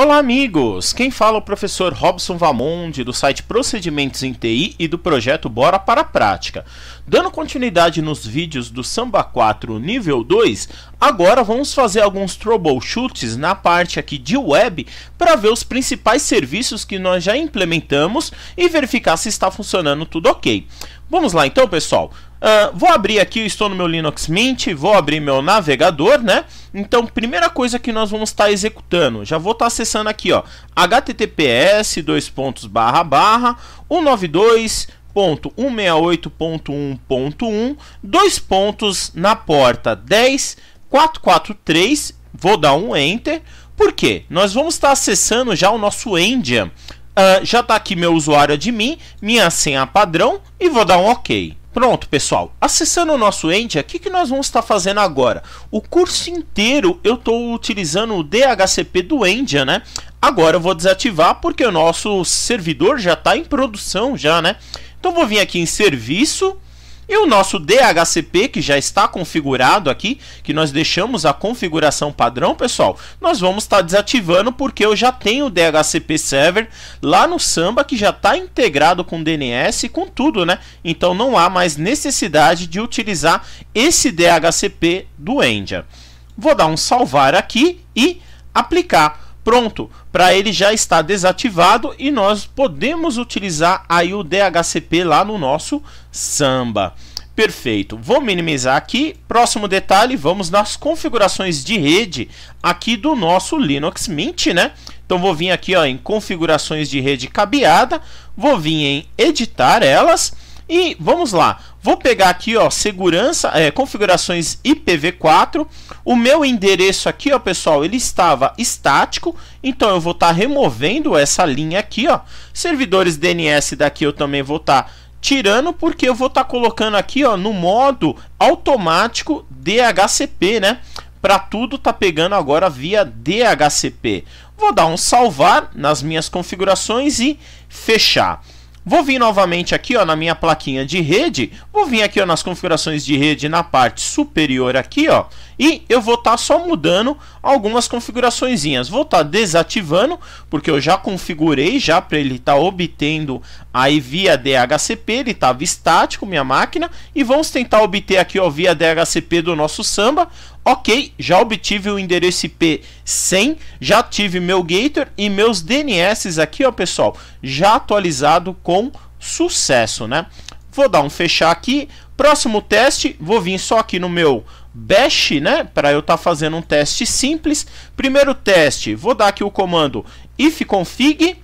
Olá, amigos! Quem fala é o professor Robson Vamonde, do site Procedimentos em TI e do projeto Bora para a Prática. Dando continuidade nos vídeos do Samba 4 nível 2, agora vamos fazer alguns troubleshoots na parte aqui de web para ver os principais serviços que nós já implementamos e verificar se está funcionando tudo ok. Vamos lá então, pessoal. Uh, vou abrir aqui, estou no meu Linux Mint, vou abrir meu navegador, né? Então, primeira coisa que nós vamos estar tá executando, já vou estar tá acessando aqui, ó, https dois pontos barra barra 192.168.1.1, dois pontos na porta 10443, vou dar um enter. Por quê? Nós vamos estar tá acessando já o nosso Endian. Uh, já está aqui meu usuário admin, minha senha padrão e vou dar um OK. Pronto, pessoal. Acessando o nosso Endia, o que, que nós vamos estar fazendo agora? O curso inteiro eu estou utilizando o DHCP do Endia, né? Agora eu vou desativar porque o nosso servidor já está em produção já, né? Então vou vir aqui em serviço e o nosso DHCP, que já está configurado aqui, que nós deixamos a configuração padrão, pessoal, nós vamos estar tá desativando porque eu já tenho o DHCP Server lá no Samba, que já está integrado com DNS e com tudo, né? Então não há mais necessidade de utilizar esse DHCP do Endia. Vou dar um salvar aqui e aplicar pronto para ele já estar desativado e nós podemos utilizar aí o DHCP lá no nosso samba. Perfeito. Vou minimizar aqui. Próximo detalhe, vamos nas configurações de rede aqui do nosso Linux Mint, né? Então vou vir aqui ó, em configurações de rede cabeada, vou vir em editar elas e vamos lá, vou pegar aqui ó, segurança, é, configurações IPv4. O meu endereço aqui, ó, pessoal, ele estava estático, então eu vou estar tá removendo essa linha aqui, ó. Servidores DNS daqui eu também vou estar tá tirando porque eu vou estar tá colocando aqui, ó, no modo automático DHCP, né? Para tudo tá pegando agora via DHCP. Vou dar um salvar nas minhas configurações e fechar. Vou vir novamente aqui ó, na minha plaquinha de rede, vou vir aqui ó, nas configurações de rede na parte superior aqui, ó, e eu vou estar tá só mudando algumas configuraçõezinhas. Vou estar tá desativando, porque eu já configurei já para ele estar tá obtendo aí via DHCP, ele estava estático minha máquina, e vamos tentar obter aqui ó, via DHCP do nosso Samba Ok, já obtive o endereço IP 100, já tive meu Gator e meus DNS aqui, ó, pessoal, já atualizado com sucesso, né? Vou dar um fechar aqui. Próximo teste, vou vir só aqui no meu bash, né, para eu estar tá fazendo um teste simples. Primeiro teste, vou dar aqui o comando ifconfig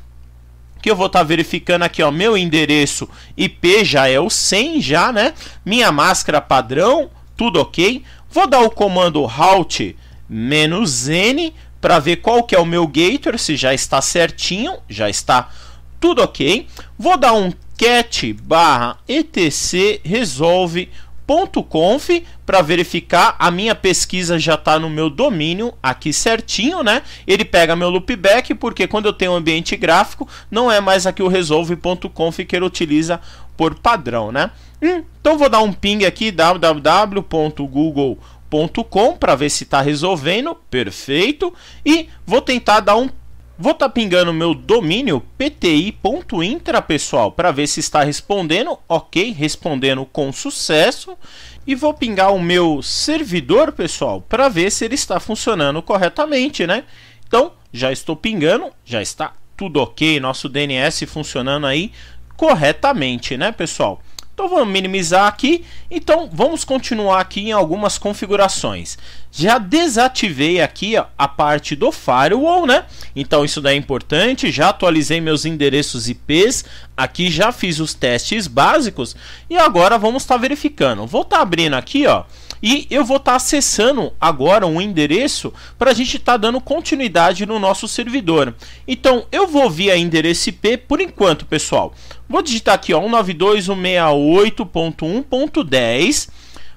que eu vou estar tá verificando aqui, ó, meu endereço IP já é o 100 já, né? Minha máscara padrão, tudo OK. Vou dar o comando halt n para ver qual que é o meu gator, se já está certinho, já está tudo ok. Vou dar um cat barra etc resolveconf para verificar a minha pesquisa já está no meu domínio aqui certinho, né? Ele pega meu loopback porque quando eu tenho um ambiente gráfico não é mais aqui o resolve.conf que ele utiliza por padrão, né? Hum, então vou dar um ping aqui www.google.com para ver se está resolvendo, perfeito. E vou tentar dar um Vou estar tá pingando meu domínio pti.intra, pessoal, para ver se está respondendo. Ok, respondendo com sucesso. E vou pingar o meu servidor, pessoal, para ver se ele está funcionando corretamente, né? Então, já estou pingando, já está tudo ok, nosso DNS funcionando aí corretamente, né, pessoal? Então vamos minimizar aqui. Então vamos continuar aqui em algumas configurações. Já desativei aqui a parte do firewall, né? Então isso daí é importante. Já atualizei meus endereços IPs. Aqui já fiz os testes básicos e agora vamos estar tá verificando. Vou estar tá abrindo aqui, ó. E eu vou estar tá acessando agora um endereço para a gente estar tá dando continuidade no nosso servidor. Então eu vou via endereço IP por enquanto, pessoal. Vou digitar aqui, ó, 192.168.1.10.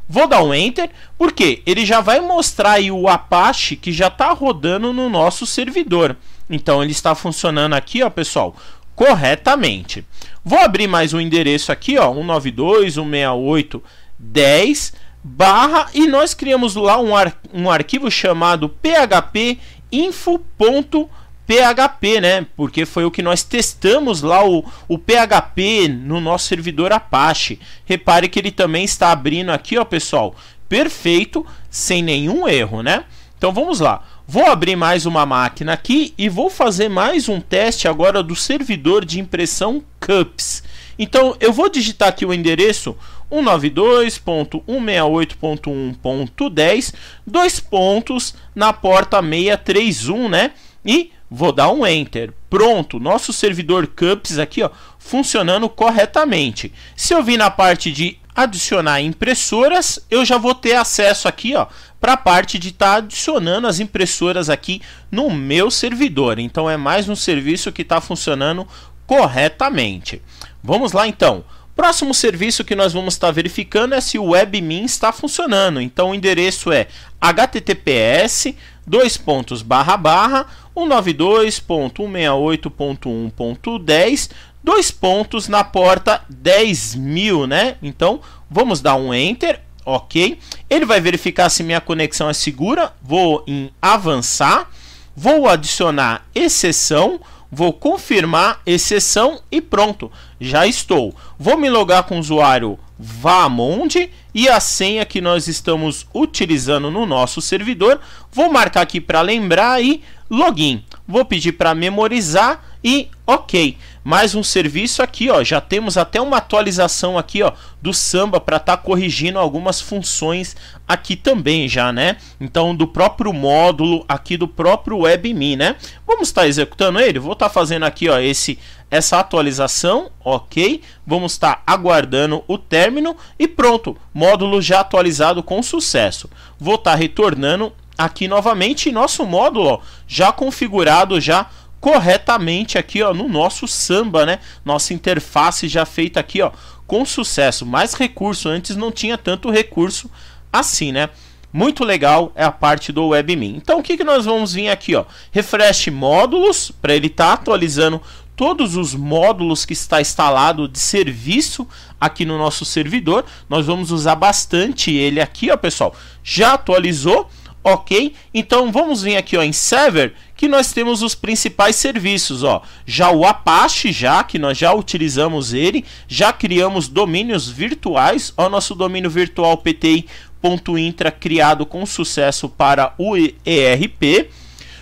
Vou dar um Enter, porque ele já vai mostrar aí o Apache que já está rodando no nosso servidor. Então ele está funcionando aqui, ó, pessoal, corretamente. Vou abrir mais um endereço aqui, ó, 192.168.10 barra e nós criamos lá um, ar, um arquivo chamado phpinfo.com PHP, né? Porque foi o que nós testamos lá, o, o PHP no nosso servidor Apache. Repare que ele também está abrindo aqui, ó, pessoal, perfeito, sem nenhum erro, né? Então vamos lá. Vou abrir mais uma máquina aqui e vou fazer mais um teste agora do servidor de impressão CUPS. Então eu vou digitar aqui o endereço 192.168.1.10, dois pontos na porta 631, né? E Vou dar um enter. Pronto, nosso servidor CUPS aqui, ó, funcionando corretamente. Se eu vir na parte de adicionar impressoras, eu já vou ter acesso aqui, ó, para a parte de estar tá adicionando as impressoras aqui no meu servidor. Então é mais um serviço que está funcionando corretamente. Vamos lá então. Próximo serviço que nós vamos estar tá verificando é se o WebMin está funcionando. Então o endereço é https dois pontos barra barra 192.168.1.10 dois pontos na porta 10.000 mil, né? Então vamos dar um enter, ok? Ele vai verificar se minha conexão é segura. Vou em avançar, vou adicionar exceção vou confirmar exceção e pronto, já estou. Vou me logar com o usuário Vamonde e a senha que nós estamos utilizando no nosso servidor. Vou marcar aqui para lembrar e login. Vou pedir para memorizar e ok mais um serviço aqui, ó, já temos até uma atualização aqui, ó, do Samba para estar tá corrigindo algumas funções aqui também já, né? Então, do próprio módulo aqui do próprio WebMe, né? Vamos estar tá executando ele, vou estar tá fazendo aqui, ó, esse essa atualização, ok? Vamos estar tá aguardando o término e pronto, módulo já atualizado com sucesso. Vou estar tá retornando aqui novamente nosso módulo ó, já configurado já corretamente aqui ó, no nosso samba, né? Nossa interface já feita aqui ó, com sucesso. Mais recurso, antes não tinha tanto recurso assim, né? Muito legal é a parte do WebMin. Então o que, que nós vamos vir aqui? Ó? Refresh módulos, para ele estar tá atualizando todos os módulos que está instalado de serviço aqui no nosso servidor. Nós vamos usar bastante ele aqui, ó, pessoal. Já atualizou? Ok, então vamos vir aqui ó, em Server que nós temos os principais serviços, ó. Já o Apache, já que nós já utilizamos ele, já criamos domínios virtuais, ó, nosso domínio virtual pti.intra criado com sucesso para o ERP.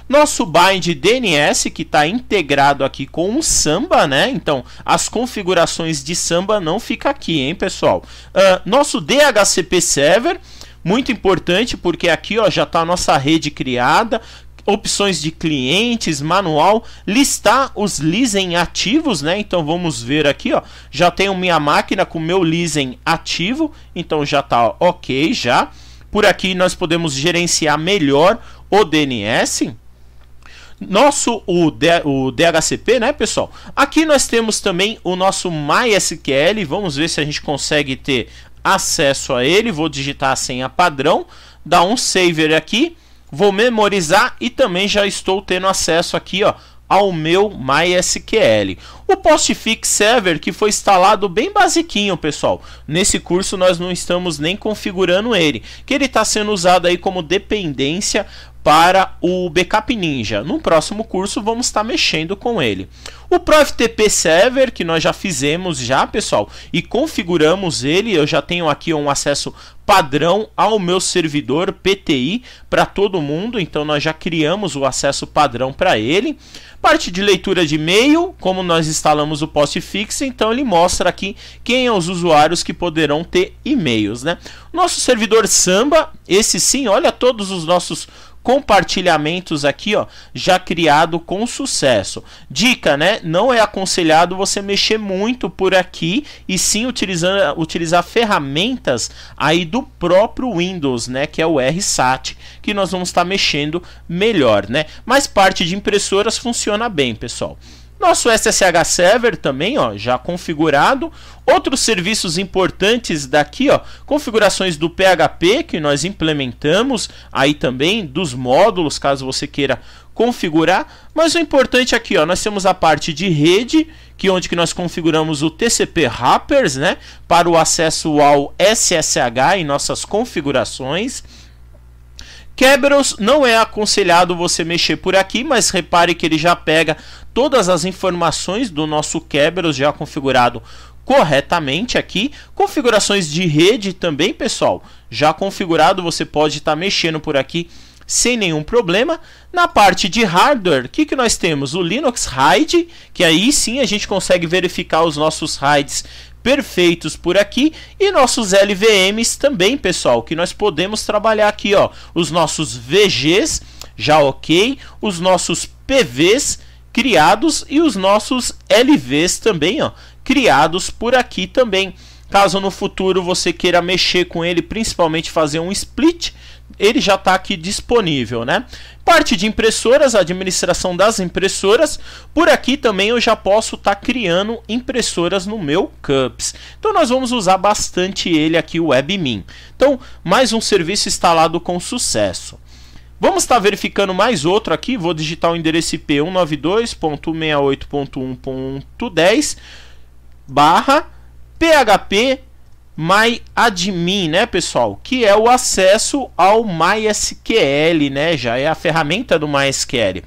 Nosso bind DNS que está integrado aqui com o samba, né? Então as configurações de samba não fica aqui, hein, pessoal? Uh, nosso DHCP server muito importante porque aqui ó já está a nossa rede criada opções de clientes, manual, listar os leasing ativos, né? Então vamos ver aqui, ó, já tenho minha máquina com meu leasing ativo, então já tá ok já. Por aqui nós podemos gerenciar melhor o DNS, nosso o, D, o DHCP, né, pessoal? Aqui nós temos também o nosso MySQL. Vamos ver se a gente consegue ter acesso a ele. Vou digitar a senha padrão, dar um saver aqui vou memorizar e também já estou tendo acesso aqui, ó, ao meu MySQL. O Postfix Server que foi instalado bem basiquinho, pessoal. Nesse curso nós não estamos nem configurando ele, que ele está sendo usado aí como dependência para o Backup Ninja. No próximo curso vamos estar mexendo com ele. O ProFTP Server, que nós já fizemos já, pessoal, e configuramos ele, eu já tenho aqui um acesso padrão ao meu servidor PTI para todo mundo, então nós já criamos o acesso padrão para ele. Parte de leitura de e-mail, como nós instalamos o postfix, então ele mostra aqui quem são é os usuários que poderão ter e-mails, né? Nosso servidor Samba, esse sim, olha todos os nossos compartilhamentos aqui, ó, já criado com sucesso. Dica, né? Não é aconselhado você mexer muito por aqui e sim utilizando, utilizar ferramentas aí do próprio Windows, né? Que é o RSAT, que nós vamos estar tá mexendo melhor, né? Mas parte de impressoras funciona bem, pessoal. Nosso SSH Server também, ó, já configurado. Outros serviços importantes daqui, ó, configurações do PHP que nós implementamos, aí também dos módulos, caso você queira configurar, mas o importante aqui, ó, nós temos a parte de rede, que é onde que nós configuramos o TCP Wrappers, né, para o acesso ao SSH em nossas configurações. Kerberos não é aconselhado você mexer por aqui, mas repare que ele já pega todas as informações do nosso Kerberos já configurado corretamente aqui. Configurações de rede também, pessoal, já configurado, você pode estar tá mexendo por aqui sem nenhum problema. Na parte de hardware, o que, que nós temos? O Linux RAID, que aí sim a gente consegue verificar os nossos RAIDs perfeitos por aqui e nossos LVMs também, pessoal, que nós podemos trabalhar aqui, ó, os nossos VGs já ok, os nossos PVs criados e os nossos LVs também, ó, criados por aqui também. Caso no futuro você queira mexer com ele, principalmente fazer um split, ele já está aqui disponível, né? Parte de impressoras, administração das impressoras. Por aqui também eu já posso estar tá criando impressoras no meu Cups. Então nós vamos usar bastante ele aqui, o WebMin. Então, mais um serviço instalado com sucesso. Vamos estar tá verificando mais outro aqui. Vou digitar o endereço IP 192.68.1.10 barra PHP MyAdmin, né, pessoal? Que é o acesso ao MySQL, né? Já é a ferramenta do MySQL.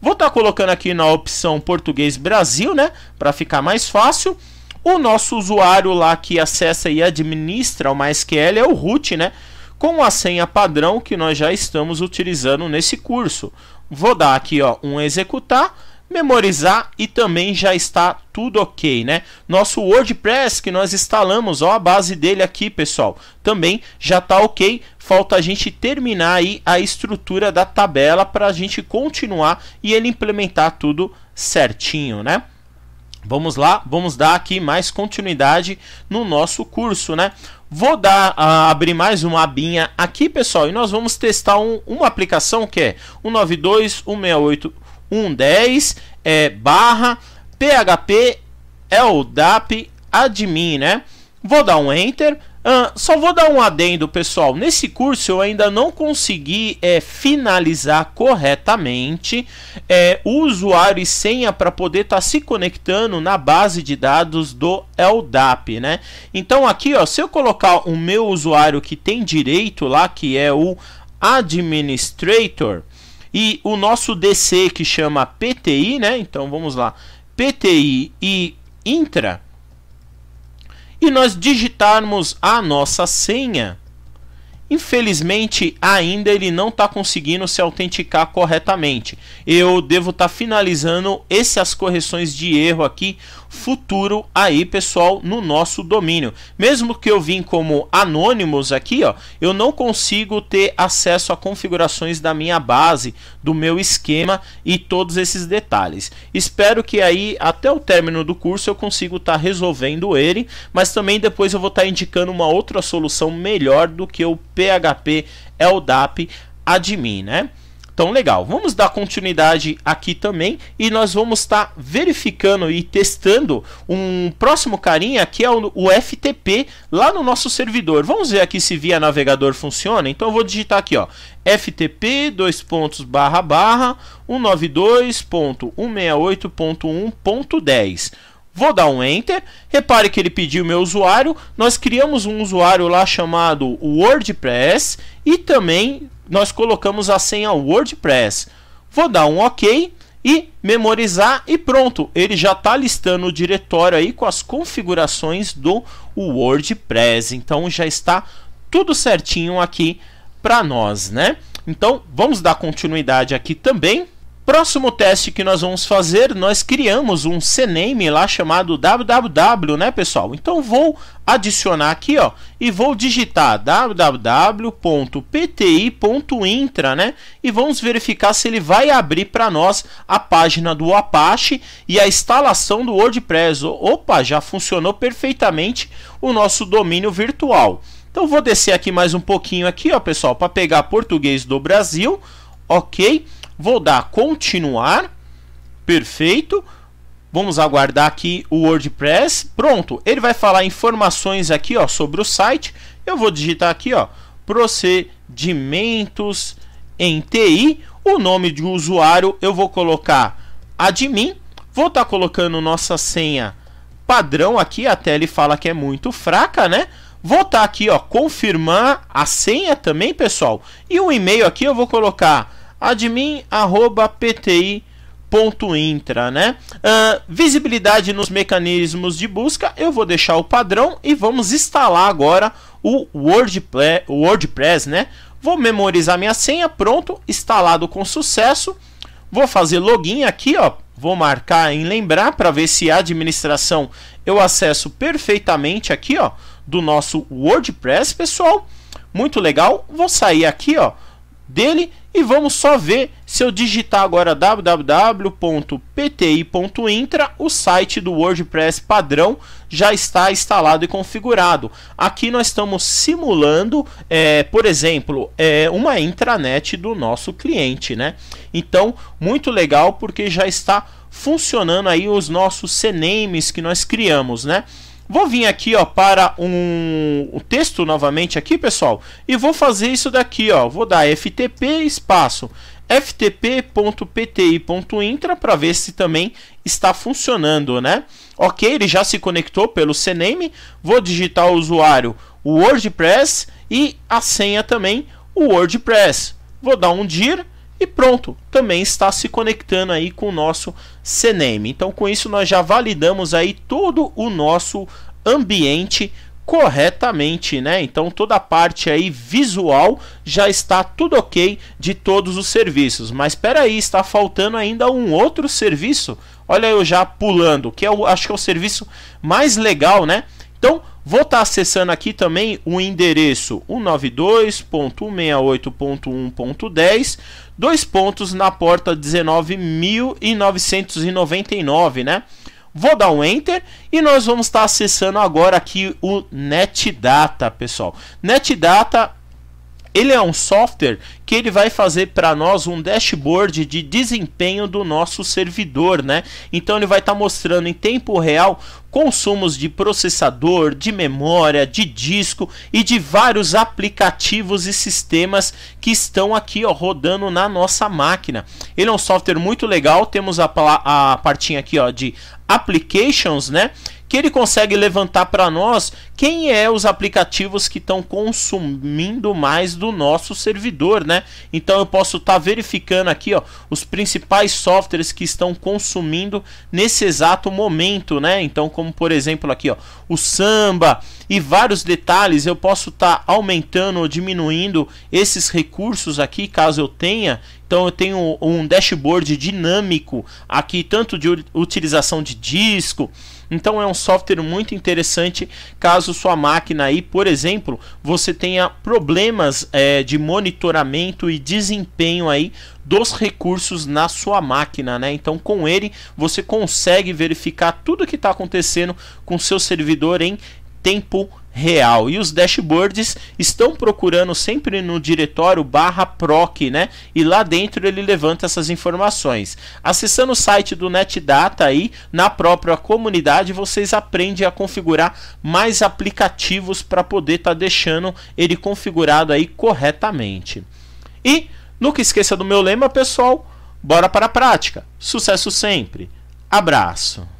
Vou estar tá colocando aqui na opção português Brasil, né? Para ficar mais fácil. O nosso usuário lá que acessa e administra o MySQL é o root, né? Com a senha padrão que nós já estamos utilizando nesse curso. Vou dar aqui ó, um executar memorizar e também já está tudo ok, né? Nosso WordPress que nós instalamos, ó, a base dele aqui, pessoal, também já está ok. Falta a gente terminar aí a estrutura da tabela para a gente continuar e ele implementar tudo certinho, né? Vamos lá, vamos dar aqui mais continuidade no nosso curso, né? Vou dar, a, abrir mais uma abinha aqui, pessoal, e nós vamos testar um, uma aplicação que é 192, 110 é, barra PHP LDAP é admin, né? Vou dar um enter. Ah, só vou dar um adendo, pessoal. Nesse curso eu ainda não consegui é, finalizar corretamente é, o usuário e senha para poder estar tá se conectando na base de dados do LDAP, né? Então aqui, ó, se eu colocar o meu usuário que tem direito lá, que é o administrator, e o nosso DC que chama PTI, né? Então vamos lá. PTI e intra. E nós digitarmos a nossa senha Infelizmente, ainda ele não está conseguindo se autenticar corretamente. Eu devo estar tá finalizando essas correções de erro aqui futuro aí, pessoal, no nosso domínio. Mesmo que eu vim como anônimos aqui, ó, eu não consigo ter acesso a configurações da minha base, do meu esquema e todos esses detalhes. Espero que aí até o término do curso eu consigo estar tá resolvendo ele, mas também depois eu vou estar tá indicando uma outra solução melhor do que eu PHP LDAP é admin, né? Então, legal. Vamos dar continuidade aqui também e nós vamos estar tá verificando e testando um próximo carinha que é o, FTP lá no nosso servidor. Vamos ver aqui se via navegador funciona. Então, eu vou digitar aqui, ó, FTP dois pontos barra barra 192.168.1.10 Vou dar um Enter. Repare que ele pediu meu usuário. Nós criamos um usuário lá chamado WordPress e também nós colocamos a senha WordPress. Vou dar um OK e memorizar e pronto. Ele já está listando o diretório aí com as configurações do WordPress. Então já está tudo certinho aqui para nós, né? Então vamos dar continuidade aqui também próximo teste que nós vamos fazer, nós criamos um CNAME lá chamado www, né, pessoal? Então vou adicionar aqui, ó, e vou digitar www.pti.intra, né? E vamos verificar se ele vai abrir para nós a página do Apache e a instalação do WordPress. Opa, já funcionou perfeitamente o nosso domínio virtual. Então vou descer aqui mais um pouquinho aqui, ó, pessoal, para pegar português do Brasil, OK? Vou dar continuar. Perfeito. Vamos aguardar aqui o WordPress. Pronto, ele vai falar informações aqui, ó, sobre o site. Eu vou digitar aqui, ó, procedimentos em TI. O nome de usuário eu vou colocar admin. Vou estar tá colocando nossa senha padrão aqui, até ele fala que é muito fraca, né? Vou estar tá aqui, ó, confirmar a senha também, pessoal. E o um e-mail aqui eu vou colocar admin.pti.intra, né? Uh, visibilidade nos mecanismos de busca, eu vou deixar o padrão e vamos instalar agora o WordPress, o WordPress né? Vou memorizar minha senha, pronto, instalado com sucesso. Vou fazer login aqui, ó. Vou marcar em lembrar para ver se a administração eu acesso perfeitamente aqui, ó, do nosso WordPress, pessoal. Muito legal. Vou sair aqui, ó, dele e vamos só ver se eu digitar agora www.pti.intra, o site do WordPress padrão já está instalado e configurado. Aqui nós estamos simulando, é, por exemplo, é, uma intranet do nosso cliente, né? Então, muito legal porque já está funcionando aí os nossos CNAMEs que nós criamos, né? Vou vir aqui, ó, para um, um texto novamente aqui, pessoal, e vou fazer isso daqui, ó. Vou dar FTP espaço ftp.pti.intra para ver se também está funcionando, né? Ok, ele já se conectou pelo CNAME. Vou digitar o usuário o WordPress e a senha também o WordPress. Vou dar um dir e pronto, também está se conectando aí com o nosso CNAME. Então com isso nós já validamos aí todo o nosso ambiente corretamente, né? Então toda a parte aí visual já está tudo ok de todos os serviços. Mas espera aí, está faltando ainda um outro serviço. Olha eu já pulando, que eu é acho que é o serviço mais legal, né? Então vou estar tá acessando aqui também o endereço 192.168.1.10 dois pontos na porta 19.999, né? Vou dar um enter e nós vamos estar acessando agora aqui o NetData, pessoal. NetData ele é um software que ele vai fazer para nós um dashboard de desempenho do nosso servidor, né? Então ele vai estar tá mostrando em tempo real consumos de processador, de memória, de disco e de vários aplicativos e sistemas que estão aqui ó, rodando na nossa máquina. Ele é um software muito legal, temos a, a partinha aqui ó, de applications, né? que ele consegue levantar para nós quem é os aplicativos que estão consumindo mais do nosso servidor, né? Então eu posso estar tá verificando aqui, ó, os principais softwares que estão consumindo nesse exato momento, né? Então como por exemplo aqui, ó, o Samba e vários detalhes, eu posso estar tá aumentando ou diminuindo esses recursos aqui, caso eu tenha, então eu tenho um dashboard dinâmico aqui, tanto de utilização de disco, então é um software muito interessante caso sua máquina aí, por exemplo, você tenha problemas é, de monitoramento e desempenho aí dos recursos na sua máquina, né? Então, com ele você consegue verificar tudo o que está acontecendo com seu servidor em tempo real. E os dashboards estão procurando sempre no diretório barra proc, né? E lá dentro ele levanta essas informações. Acessando o site do NetData aí, na própria comunidade, vocês aprendem a configurar mais aplicativos para poder estar tá deixando ele configurado aí corretamente. E nunca esqueça do meu lema, pessoal. Bora para a prática. Sucesso sempre. Abraço.